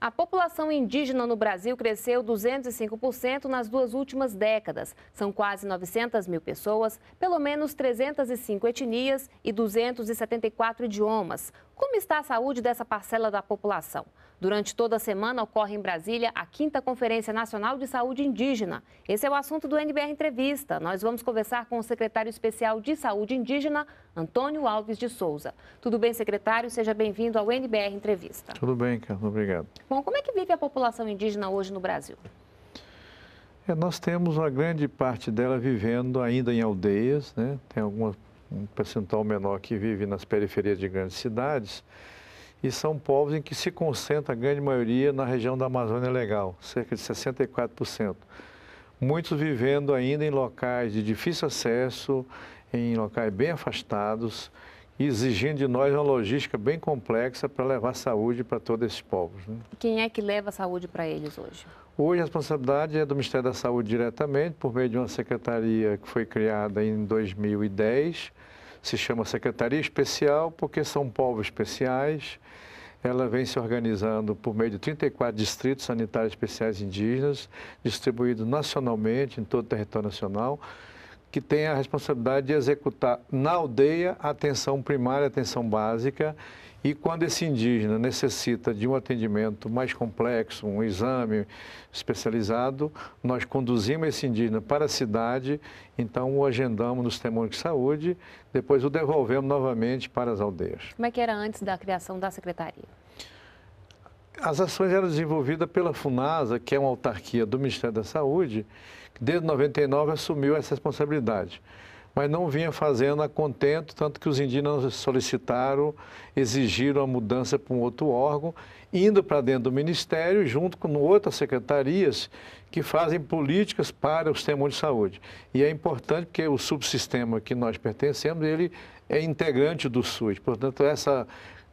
A população indígena no Brasil cresceu 205% nas duas últimas décadas. São quase 900 mil pessoas, pelo menos 305 etnias e 274 idiomas. Como está a saúde dessa parcela da população? Durante toda a semana ocorre em Brasília a 5 Conferência Nacional de Saúde Indígena. Esse é o assunto do NBR Entrevista. Nós vamos conversar com o secretário especial de Saúde Indígena, Antônio Alves de Souza. Tudo bem, secretário? Seja bem-vindo ao NBR Entrevista. Tudo bem, Carlos. Obrigado. Bom, como é que vive a população indígena hoje no Brasil? É, nós temos uma grande parte dela vivendo ainda em aldeias, né? tem alguma, um percentual menor que vive nas periferias de grandes cidades, e são povos em que se concentra a grande maioria na região da Amazônia Legal, cerca de 64%. Muitos vivendo ainda em locais de difícil acesso, em locais bem afastados, exigindo de nós uma logística bem complexa para levar saúde para todos esses povos. Né? Quem é que leva a saúde para eles hoje? Hoje a responsabilidade é do Ministério da Saúde diretamente, por meio de uma secretaria que foi criada em 2010, se chama Secretaria Especial, porque são povos especiais. Ela vem se organizando por meio de 34 distritos sanitários especiais indígenas, distribuídos nacionalmente em todo o território nacional que tem a responsabilidade de executar na aldeia a atenção primária, e atenção básica. E quando esse indígena necessita de um atendimento mais complexo, um exame especializado, nós conduzimos esse indígena para a cidade, então o agendamos no sistema de saúde, depois o devolvemos novamente para as aldeias. Como é que era antes da criação da secretaria? As ações eram desenvolvidas pela FUNASA, que é uma autarquia do Ministério da Saúde, que desde 99 assumiu essa responsabilidade. Mas não vinha fazendo a contento, tanto que os indígenas solicitaram, exigiram a mudança para um outro órgão, indo para dentro do Ministério, junto com outras secretarias que fazem políticas para o sistema de saúde. E é importante porque o subsistema que nós pertencemos, ele é integrante do SUS. Portanto, essa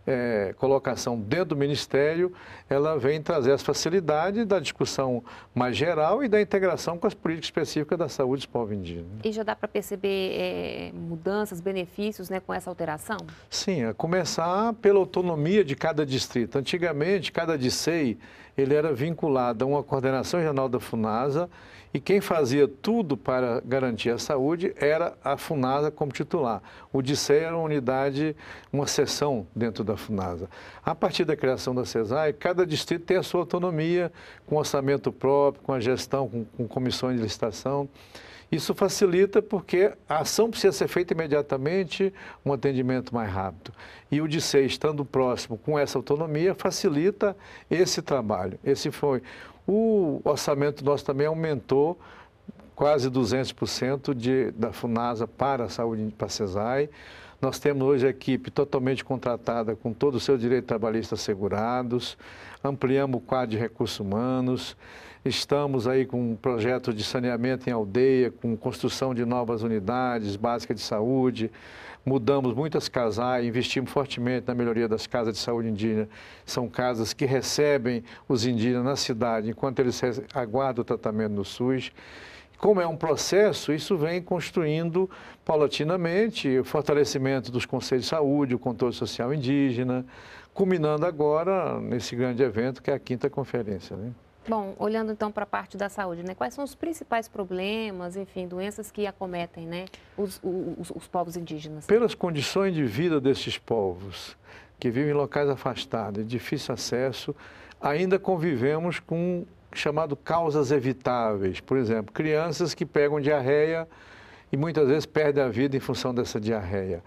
é, colocação dentro do Ministério, ela vem trazer as facilidades da discussão mais geral e da integração com as políticas específicas da saúde dos povos indígenas. E já dá para perceber é, mudanças, benefícios né, com essa alteração? Sim, a começar pela autonomia de cada distrito. Antigamente, cada DICEI, ele era vinculado a uma coordenação regional da FUNASA, e quem fazia tudo para garantir a saúde era a FUNASA como titular. O DICE era uma unidade, uma seção dentro da FUNASA. A partir da criação da CESAI, cada distrito tem a sua autonomia, com orçamento próprio, com a gestão, com, com comissões de licitação. Isso facilita porque a ação precisa ser feita imediatamente, um atendimento mais rápido. E o DICE, estando próximo com essa autonomia, facilita esse trabalho. Esse foi o orçamento nosso também aumentou quase 200% de, da FUNASA para a saúde para a CESAI. Nós temos hoje a equipe totalmente contratada com todo o seu direito trabalhista assegurados, ampliamos o quadro de recursos humanos, estamos aí com um projeto de saneamento em aldeia, com construção de novas unidades básicas de saúde, mudamos muitas casas, investimos fortemente na melhoria das casas de saúde indígena. São casas que recebem os indígenas na cidade, enquanto eles aguardam o tratamento no SUS. Como é um processo, isso vem construindo paulatinamente o fortalecimento dos conselhos de saúde, o controle social indígena, culminando agora nesse grande evento que é a quinta conferência. Né? Bom, olhando então para a parte da saúde, né? Quais são os principais problemas, enfim, doenças que acometem, né, os, os, os povos indígenas? Pelas condições de vida desses povos, que vivem em locais afastados, de difícil acesso, ainda convivemos com chamado causas evitáveis. Por exemplo, crianças que pegam diarreia e muitas vezes perdem a vida em função dessa diarreia.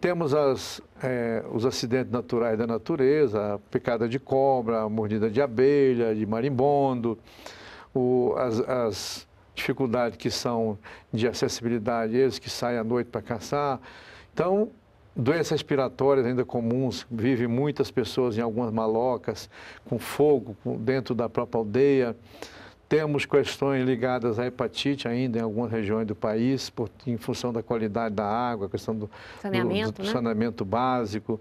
Temos as, é, os acidentes naturais da natureza, a picada de cobra, a mordida de abelha, de marimbondo, o, as, as dificuldades que são de acessibilidade, eles que saem à noite para caçar. Então, doenças respiratórias ainda comuns, vivem muitas pessoas em algumas malocas, com fogo dentro da própria aldeia. Temos questões ligadas à hepatite ainda em algumas regiões do país, por, em função da qualidade da água, questão do saneamento, do, do né? saneamento básico.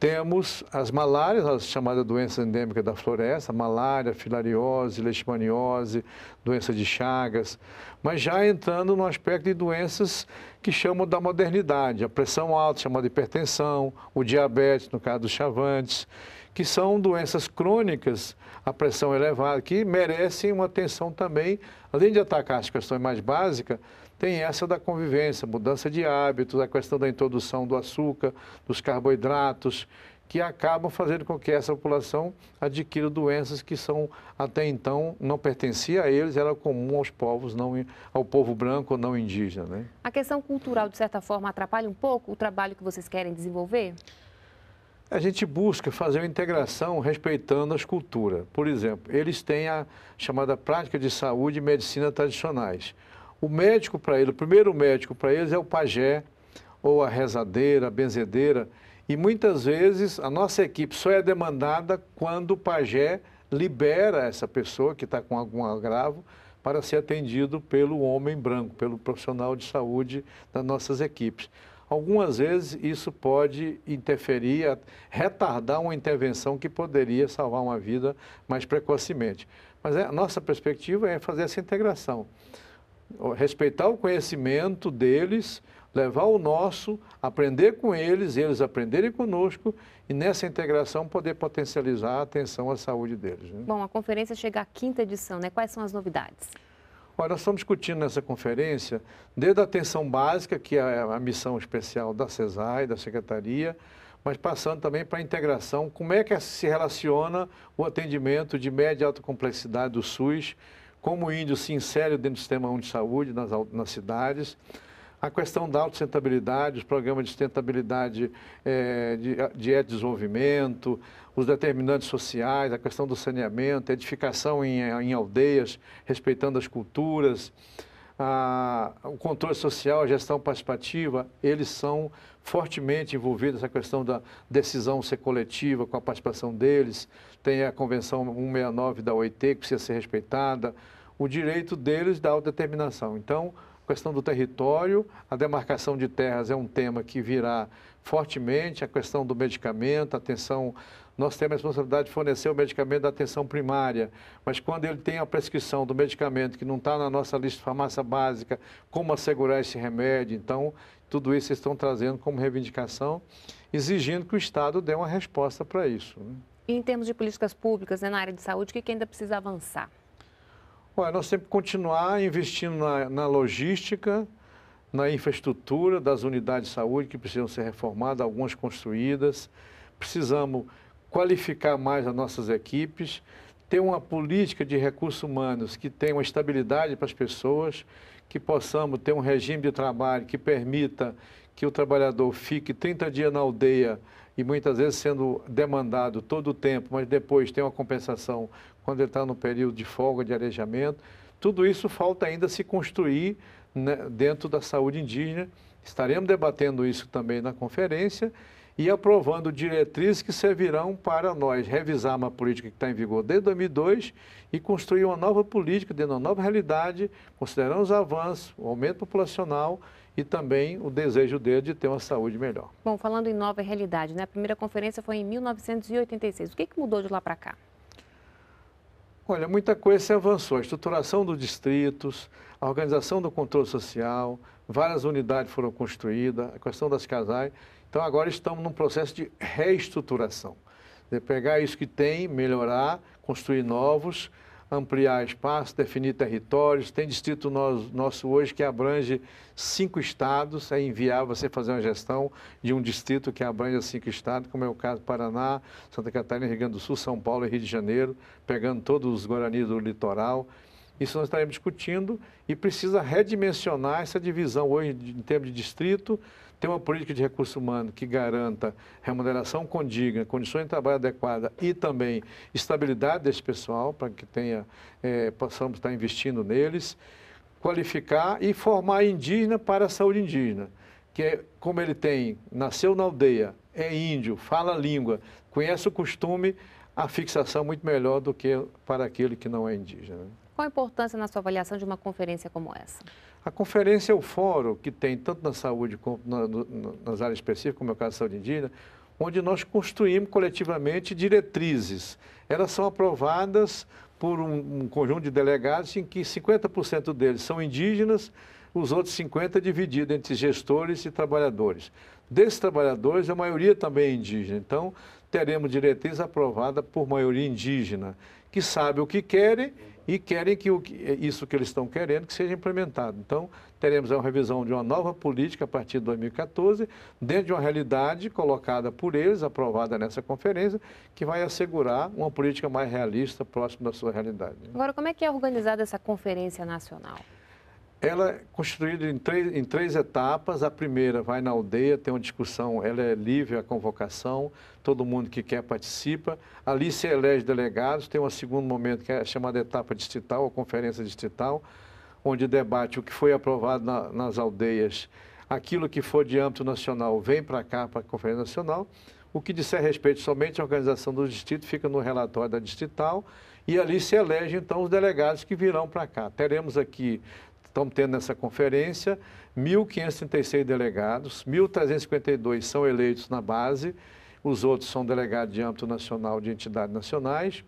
Temos as malárias, as chamadas doenças endêmicas da floresta, malária, filariose, leishmaniose, doença de Chagas, mas já entrando no aspecto de doenças que chamam da modernidade, a pressão alta, chamada hipertensão, o diabetes, no caso dos chavantes, que são doenças crônicas, a pressão elevada, que merecem uma atenção também, além de atacar as questões mais básicas, tem essa da convivência, mudança de hábitos, a questão da introdução do açúcar, dos carboidratos, que acabam fazendo com que essa população adquira doenças que são até então não pertencia a eles, era comum aos povos não ao povo branco ou não indígena, né? A questão cultural de certa forma atrapalha um pouco o trabalho que vocês querem desenvolver? A gente busca fazer uma integração respeitando as culturas. Por exemplo, eles têm a chamada prática de saúde e medicina tradicionais. O médico para eles, o primeiro médico para eles é o pajé, ou a rezadeira, a benzedeira. E muitas vezes a nossa equipe só é demandada quando o pajé libera essa pessoa que está com algum agravo para ser atendido pelo homem branco, pelo profissional de saúde das nossas equipes. Algumas vezes isso pode interferir, retardar uma intervenção que poderia salvar uma vida mais precocemente. Mas é, a nossa perspectiva é fazer essa integração, respeitar o conhecimento deles, levar o nosso, aprender com eles, eles aprenderem conosco e nessa integração poder potencializar a atenção à saúde deles. Né? Bom, a conferência chega à quinta edição, né? Quais são as novidades? Olha, nós estamos discutindo nessa conferência, desde a atenção básica, que é a missão especial da CESAI, da Secretaria, mas passando também para a integração, como é que é, se relaciona o atendimento de média e alta complexidade do SUS, como o índio se insere dentro do Sistema 1 de Saúde nas, nas cidades, a questão da autossustentabilidade, os programas de sustentabilidade é, de, ah, de desenvolvimento, os determinantes sociais, a questão do saneamento, edificação em, eh, em aldeias, respeitando as culturas, a, o controle social, a gestão participativa, eles são fortemente envolvidos nessa questão da decisão ser coletiva, com a participação deles. Tem a Convenção 169 da OIT, que precisa ser respeitada, o direito deles da autodeterminação. Então, a questão do território, a demarcação de terras é um tema que virá fortemente, a questão do medicamento, atenção. Nós temos a responsabilidade de fornecer o medicamento da atenção primária, mas quando ele tem a prescrição do medicamento que não está na nossa lista de farmácia básica, como assegurar esse remédio? Então, tudo isso estão trazendo como reivindicação, exigindo que o Estado dê uma resposta para isso. Né? E em termos de políticas públicas né, na área de saúde, o que ainda precisa avançar? Olha, é nós sempre continuar investindo na, na logística, na infraestrutura das unidades de saúde que precisam ser reformadas, algumas construídas. Precisamos qualificar mais as nossas equipes, ter uma política de recursos humanos que tenha uma estabilidade para as pessoas, que possamos ter um regime de trabalho que permita que o trabalhador fique 30 dias na aldeia e muitas vezes sendo demandado todo o tempo, mas depois tem uma compensação quando ele está no período de folga, de arejamento. Tudo isso falta ainda se construir né, dentro da saúde indígena. Estaremos debatendo isso também na conferência e aprovando diretrizes que servirão para nós revisar uma política que está em vigor desde 2002 e construir uma nova política dentro da nova realidade, considerando os avanços, o aumento populacional e também o desejo dele de ter uma saúde melhor. Bom, falando em nova realidade, né? a primeira conferência foi em 1986. O que, que mudou de lá para cá? Olha, muita coisa se avançou. A estruturação dos distritos, a organização do controle social, várias unidades foram construídas, a questão das casais. Então, agora estamos num processo de reestruturação. De pegar isso que tem, melhorar, construir novos, ampliar espaço, definir territórios. Tem distrito nosso, hoje que abrange cinco estados. É enviar você fazer uma gestão de um distrito que abrange cinco estados, como é o caso do Paraná, Santa Catarina, Rio Grande do Sul, São Paulo e Rio de Janeiro, pegando todos os Guarani do litoral. Isso nós estaremos discutindo e precisa redimensionar essa divisão hoje em termos de distrito, ter uma política de recurso humano que garanta remuneração condigna, condições de trabalho adequadas e também estabilidade desse pessoal, para que tenha, é, possamos estar investindo neles, qualificar e formar indígena para a saúde indígena, que é como ele tem, nasceu na aldeia, é índio, fala a língua, conhece o costume, a fixação é muito melhor do que para aquele que não é indígena. Qual a importância na sua avaliação de uma conferência como essa? A conferência é o fórum que tem tanto na saúde como na, nas áreas específicas, como é o caso da saúde indígena, onde nós construímos coletivamente diretrizes. Elas são aprovadas por um, um conjunto de delegados em que 50% deles são indígenas, os outros 50% divididos entre gestores e trabalhadores. Desses trabalhadores, a maioria também é indígena. Então, teremos diretriz aprovada por maioria indígena, que sabe o que querem e querem que o, eh, isso que eles estão querendo que seja implementado. Então, teremos uma revisão de uma nova política a partir de 2014, dentro de uma realidade colocada por eles, aprovada nessa conferência, que vai assegurar uma política mais realista, próxima da sua realidade. Agora, como é que é organizada essa conferência nacional? Ela é construída em três, em três etapas. A primeira vai na aldeia, tem uma discussão, ela é livre é a convocação, todo mundo que quer participa. Ali se elege delegados, tem um segundo momento que é chamada etapa distrital ou conferência distrital, onde debate o que foi aprovado na, nas aldeias. Aquilo que for de âmbito nacional vem para cá, para a Conferência Nacional. O que disser respeito somente à organização do distrito fica no relatório da distrital e ali se elege então os delegados que virão para cá. Teremos aqui estamos tendo nessa conferência, 1.536 delegados, 1.352 são eleitos na base, os outros são delegados de âmbito nacional de entidades nacionais,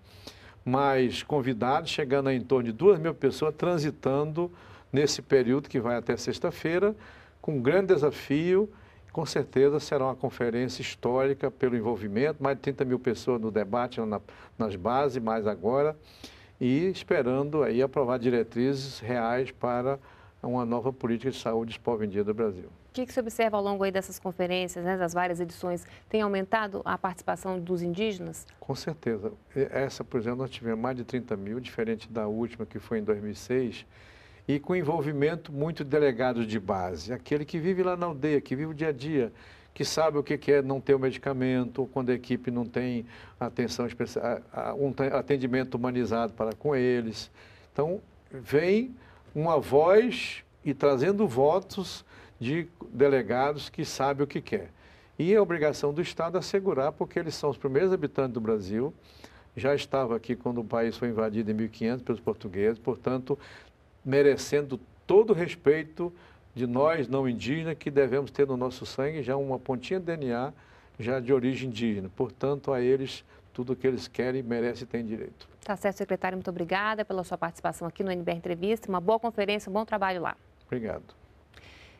mas convidados, chegando a em torno de 2 mil pessoas transitando nesse período que vai até sexta-feira, com um grande desafio. Com certeza será uma conferência histórica pelo envolvimento, mais de 30 mil pessoas no debate nas bases, mais agora e esperando aí aprovar diretrizes reais para uma nova política de saúde expovendia do Brasil. O que, que você observa ao longo aí dessas conferências, né, das várias edições, tem aumentado a participação dos indígenas? Com certeza. Essa, por exemplo, nós tivemos mais de 30 mil, diferente da última que foi em 2006, e com envolvimento muito delegado de base, aquele que vive lá na aldeia, que vive o dia a dia, que sabe o que é não ter o medicamento, quando a equipe não tem atenção especial, um atendimento humanizado para com eles. Então, vem uma voz e trazendo votos de delegados que sabe o que quer. E é obrigação do Estado assegurar, porque eles são os primeiros habitantes do Brasil, já estava aqui quando o país foi invadido em 1500 pelos portugueses, portanto, merecendo todo o respeito de nós não indígenas que devemos ter no nosso sangue já uma pontinha de DNA já de origem indígena. Portanto, a eles tudo o que eles querem, merecem e têm direito. Tá certo, secretário. Muito obrigada pela sua participação aqui no NBR Entrevista. Uma boa conferência, um bom trabalho lá. Obrigado.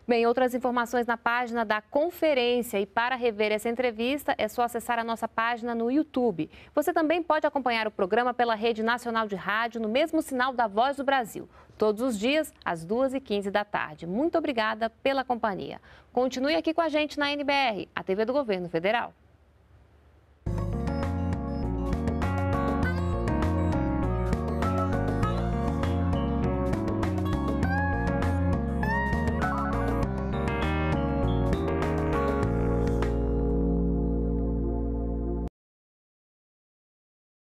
Bem, outras informações na página da conferência. E para rever essa entrevista, é só acessar a nossa página no YouTube. Você também pode acompanhar o programa pela Rede Nacional de Rádio, no mesmo sinal da Voz do Brasil. Todos os dias, às 2h15 da tarde. Muito obrigada pela companhia. Continue aqui com a gente na NBR, a TV do Governo Federal.